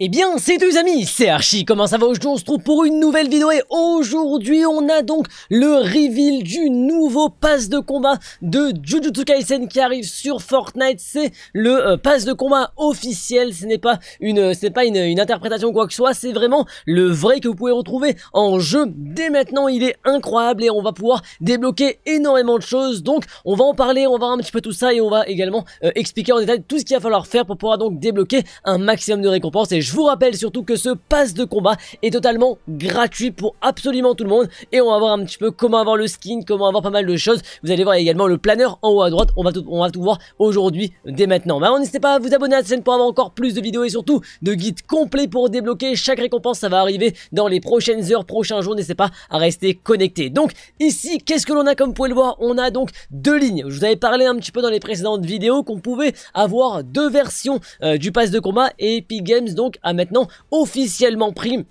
Eh bien, c'est deux amis, c'est Archie, comment ça va Aujourd'hui, on se trouve pour une nouvelle vidéo et aujourd'hui, on a donc le reveal du nouveau pass de combat de Jujutsu Kaisen qui arrive sur Fortnite. C'est le euh, pass de combat officiel, ce n'est pas une pas une, interprétation ou quoi que ce soit, c'est vraiment le vrai que vous pouvez retrouver en jeu dès maintenant. Il est incroyable et on va pouvoir débloquer énormément de choses. Donc, on va en parler, on va voir un petit peu tout ça et on va également euh, expliquer en détail tout ce qu'il va falloir faire pour pouvoir donc débloquer un maximum de récompenses je vous rappelle surtout que ce pass de combat est totalement gratuit pour absolument tout le monde et on va voir un petit peu comment avoir le skin, comment avoir pas mal de choses. Vous allez voir également le planeur en haut à droite, on va tout, on va tout voir aujourd'hui dès maintenant. Mais bah, n'hésitez pas à vous abonner à la chaîne pour avoir encore plus de vidéos et surtout de guides complets pour débloquer chaque récompense, ça va arriver dans les prochaines heures, prochains jours, n'hésitez pas à rester connecté. Donc ici, qu'est-ce que l'on a comme vous pouvez le voir, on a donc deux lignes. Je vous avais parlé un petit peu dans les précédentes vidéos qu'on pouvait avoir deux versions euh, du pass de combat et Epic Games donc a maintenant officiellement pris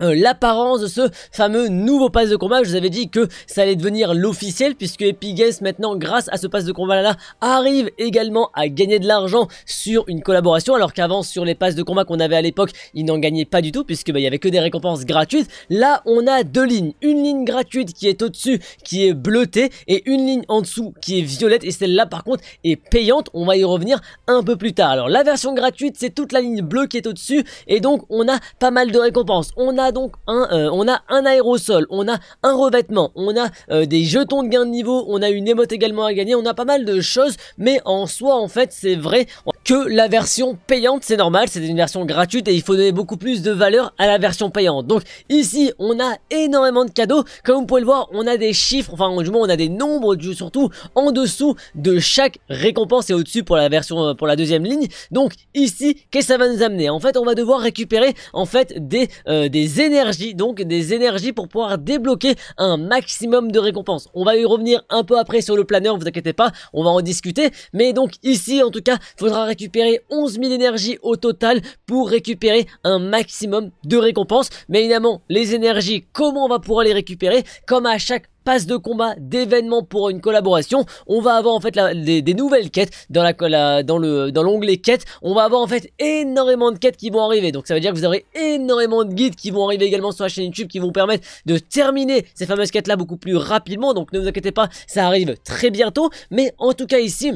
euh, l'apparence de ce fameux nouveau pass de combat. Je vous avais dit que ça allait devenir l'officiel puisque Epic maintenant grâce à ce pass de combat là arrive également à gagner de l'argent sur une collaboration alors qu'avant sur les passes de combat qu'on avait à l'époque ils n'en gagnaient pas du tout puisque bah, il y avait que des récompenses gratuites. Là on a deux lignes. Une ligne gratuite qui est au-dessus qui est bleutée et une ligne en dessous qui est violette et celle-là par contre est payante. On va y revenir un peu plus tard. Alors la version gratuite c'est toute la ligne bleue qui est au-dessus et donc on a pas mal de récompenses. On a donc un, euh, on a un aérosol, on a un revêtement, on a euh, des jetons de gain de niveau, on a une émote également à gagner, on a pas mal de choses, mais en soi en fait c'est vrai que la version payante c'est normal, c'est une version gratuite et il faut donner beaucoup plus de valeur à la version payante. Donc ici on a énormément de cadeaux, comme vous pouvez le voir on a des chiffres, enfin du moins on a des nombres surtout en dessous de chaque récompense et au-dessus pour la version euh, pour la deuxième ligne. Donc ici qu'est-ce que ça va nous amener En fait on va devoir récupérer en fait des, des énergies, donc des énergies pour pouvoir débloquer un maximum de récompenses. On va y revenir un peu après sur le planeur, vous inquiétez pas, on va en discuter. Mais donc ici, en tout cas, faudra récupérer 11 000 énergies au total pour récupérer un maximum de récompenses. Mais évidemment, les énergies, comment on va pouvoir les récupérer Comme à chaque de combat, d'événements pour une collaboration. On va avoir en fait des, nouvelles quêtes dans la, dans le dans l'onglet quêtes. On va avoir en fait énormément de quêtes qui vont arriver. Donc ça veut dire que vous aurez énormément de guides qui vont arriver également sur la chaîne YouTube qui vont permettre de terminer ces fameuses quêtes là beaucoup plus rapidement. Donc ne vous inquiétez pas, ça arrive très bientôt. Mais en tout cas ici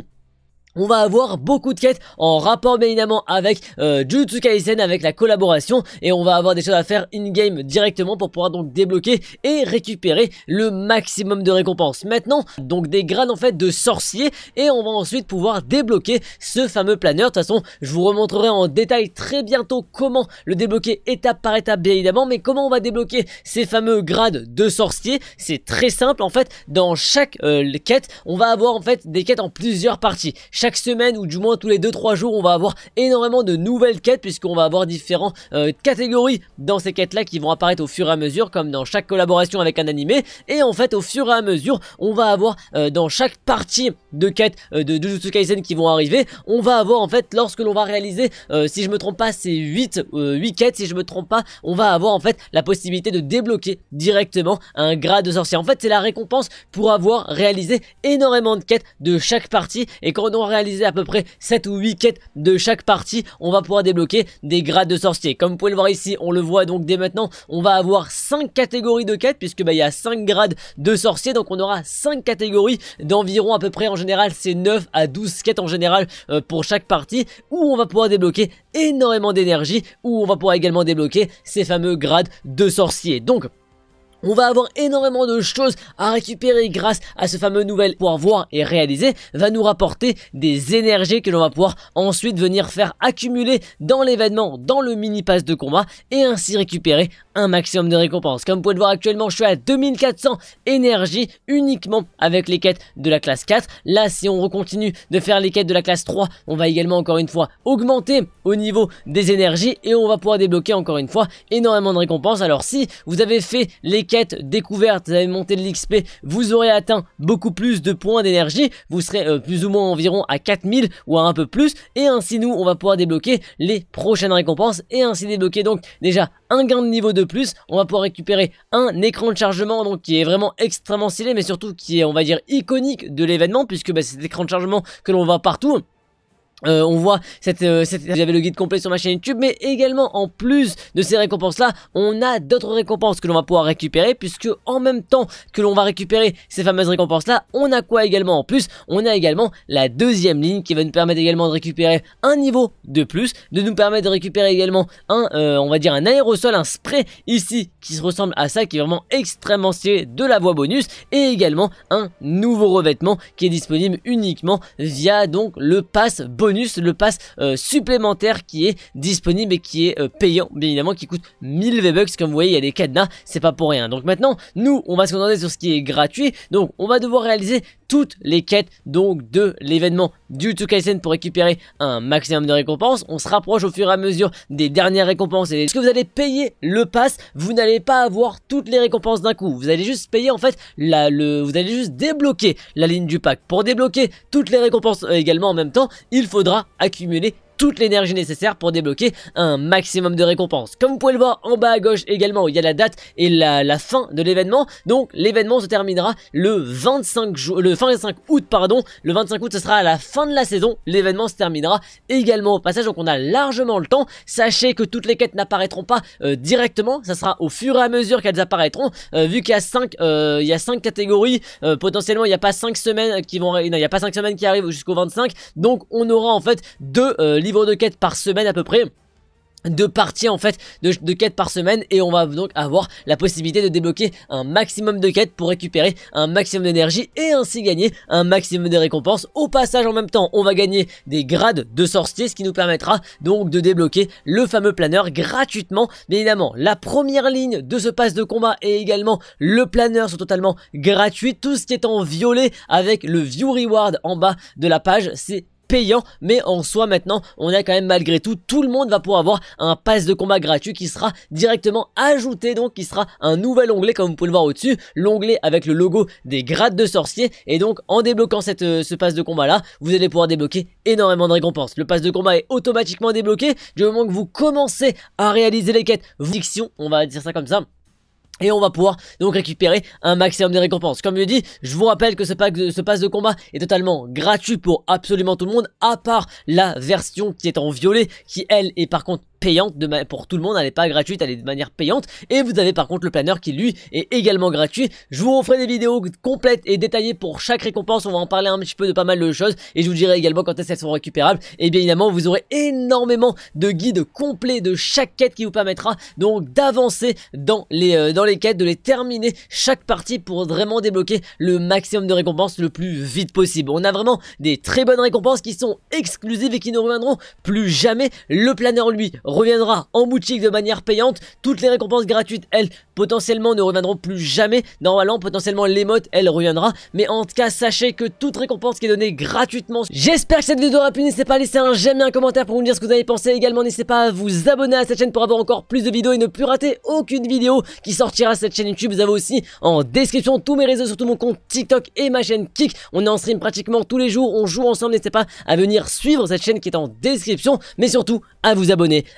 on va avoir beaucoup de quêtes en rapport bien évidemment avec euh, Jutsu Kaisen, avec la collaboration, et on va avoir des choses à faire in-game directement pour pouvoir donc débloquer et récupérer le maximum de récompenses. Maintenant, donc des grades en fait de sorcier, et on va ensuite pouvoir débloquer ce fameux planeur. De toute façon, je vous remontrerai en détail très bientôt comment le débloquer étape par étape bien évidemment, mais comment on va débloquer ces fameux grades de sorcier, c'est très simple en fait, dans chaque euh, quête, on va avoir en fait des quêtes en plusieurs parties chaque semaine ou du moins tous les 2-3 jours on va avoir énormément de nouvelles quêtes puisqu'on va avoir différentes euh, catégories dans ces quêtes là qui vont apparaître au fur et à mesure comme dans chaque collaboration avec un animé et en fait au fur et à mesure on va avoir euh, dans chaque partie de quête euh, de Jujutsu Kaisen qui vont arriver on va avoir en fait lorsque l'on va réaliser si je me trompe pas c'est 8, 8 quêtes si je me trompe pas on va avoir en fait la possibilité de débloquer directement un grade de sorcier en fait c'est la récompense pour avoir réalisé énormément de quêtes de chaque partie et quand on aura réaliser à peu près 7 ou 8 quêtes de chaque partie, on va pouvoir débloquer des grades de sorcier. Comme vous pouvez le voir ici, on le voit donc dès maintenant, on va avoir cinq catégories de quêtes, puisque bah, il y a 5 grades de sorcier, donc on aura cinq catégories d'environ à peu près en général, c'est 9 à 12 quêtes en général euh, pour chaque partie, où on va pouvoir débloquer énormément d'énergie, où on va pouvoir également débloquer ces fameux grades de sorcier. Donc, on va avoir énormément de choses à récupérer grâce à ce fameux nouvel pouvoir voir et réaliser va nous rapporter des énergies que l'on va pouvoir ensuite venir faire accumuler dans l'événement, dans le mini pass de combat et ainsi récupérer un maximum de récompenses. Comme vous pouvez le voir actuellement, je suis à 2400 Énergies uniquement avec les quêtes de la classe 4. Là, si on continue de faire les quêtes de la classe 3, on va également encore une fois augmenter au niveau des énergies et on va pouvoir débloquer encore une fois énormément de récompenses. Alors si vous avez fait les découverte, vous avez monté de l'XP, vous aurez atteint beaucoup plus de points d'énergie, vous serez euh, plus ou moins environ à 4000 ou à un peu plus, et ainsi nous on va pouvoir débloquer les prochaines récompenses, et ainsi débloquer donc déjà un gain de niveau de plus, on va pouvoir récupérer un écran de chargement donc qui est vraiment extrêmement stylé, mais surtout qui est on va dire iconique de l'événement, puisque bah, c'est cet écran de chargement que l'on voit partout, euh, on voit euh, cette, j'avais le guide complet sur ma chaîne YouTube, mais également en plus de ces récompenses là, on a d'autres récompenses que l'on va pouvoir récupérer puisque en même temps que l'on va récupérer ces fameuses récompenses là, on a quoi également en plus On a également la deuxième ligne qui va nous permettre également de récupérer un niveau de plus, de nous permettre de récupérer également un, euh, on va dire un aérosol, un spray ici qui se ressemble à ça, qui est vraiment extrêmement stylé de la voie bonus et également un nouveau revêtement qui est disponible uniquement via donc le pass bonus le pass euh, supplémentaire qui est disponible et qui est euh, payant, bien évidemment, qui coûte 1000 V-Bucks. Comme vous voyez, il y a des cadenas, c'est pas pour rien. Donc maintenant, nous, on va se concentrer sur ce qui est gratuit. Donc, on va devoir réaliser toutes les quêtes donc de l'événement du Tsukaisen pour récupérer un maximum de récompenses. On se rapproche au fur et à mesure des dernières récompenses. Et lorsque vous allez payer le pass, vous n'allez pas avoir toutes les récompenses d'un coup. Vous allez juste payer en fait, la, le, vous allez juste débloquer la ligne du pack. Pour débloquer toutes les récompenses euh, également en même temps, il faut faudra accumuler toute l'énergie nécessaire pour débloquer un maximum de récompenses. Comme vous pouvez le voir en bas à gauche également, il y a la date et la, fin de l'événement. Donc l'événement se terminera le 25 le 25 août pardon. Le 25 août ce sera à la fin de la saison. L'événement se terminera également au passage donc on a largement le temps. Sachez que toutes les quêtes n'apparaîtront pas euh, directement, ça sera au fur et à mesure qu'elles apparaîtront euh, vu qu'il y a 5 euh, il y a 5 catégories potentiellement il n'y a pas cinq semaines qui vont il n'y a pas 5 semaines qui arrivent jusqu'au 25. Donc on aura en fait deux de quêtes par semaine à peu près de parties en fait de, de, quêtes par semaine et on va donc avoir la possibilité de débloquer un maximum de quêtes pour récupérer un maximum d'énergie et ainsi gagner un maximum de récompenses au passage en même temps on va gagner des grades de sorcier ce qui nous permettra donc de débloquer le fameux planeur gratuitement bien évidemment la première ligne de ce pass de combat et également le planeur sont totalement gratuits tout ce qui est en violet avec le view reward en bas de la page c'est payant, mais en soi maintenant on a quand même malgré tout, tout le monde va pouvoir avoir un pass de combat gratuit qui sera directement ajouté, donc qui sera un nouvel onglet comme vous pouvez le voir au-dessus, l'onglet avec le logo des grades de sorciers. et donc en débloquant cette, euh, ce pass de combat là, vous allez pouvoir débloquer énormément de récompenses. Le pass de combat est automatiquement débloqué, du moment que vous commencez à réaliser les quêtes, vous, on va dire ça comme ça, et on va pouvoir donc récupérer un maximum de récompenses. Comme je dis, je vous rappelle que ce, pack ce pass de combat est totalement gratuit pour absolument tout le monde, à part la version qui est en violet, qui elle est par contre payante pour tout le monde, elle n'est pas gratuite, elle est de manière payante. Et vous avez par contre le planeur qui lui est également gratuit. Je vous offrirai des vidéos complètes et détaillées pour chaque récompense, on va en parler un petit peu de pas mal de choses. Et je vous dirai également quand est-ce sont récupérables. Et bien évidemment, vous aurez énormément de guides complets de chaque quête qui vous permettra donc d'avancer dans les euh, dans les quêtes, de les terminer chaque partie pour vraiment débloquer le maximum de récompenses le plus vite possible. On a vraiment des très bonnes récompenses qui sont exclusives et qui ne reviendront plus jamais. Le planeur lui reviendra en boutique de manière payante. Toutes les récompenses gratuites, elles, potentiellement ne reviendront plus jamais. Normalement, potentiellement les l'émote, elles reviendront Mais en tout cas, sachez que toute récompense qui est donnée gratuitement. J'espère que cette vidéo aura plu. N'hésitez pas à laisser un j'aime et un commentaire pour me dire ce que vous avez pensé. Également, n'hésitez pas à vous abonner à cette chaîne pour avoir encore plus de vidéos et ne plus rater aucune vidéo qui sortira cette chaîne YouTube. Vous avez aussi en description tous mes réseaux, surtout mon compte TikTok et ma chaîne Kik. On est en stream pratiquement tous les jours. On joue ensemble. N'hésitez pas à venir suivre cette chaîne qui est en description. Mais surtout, à vous abonner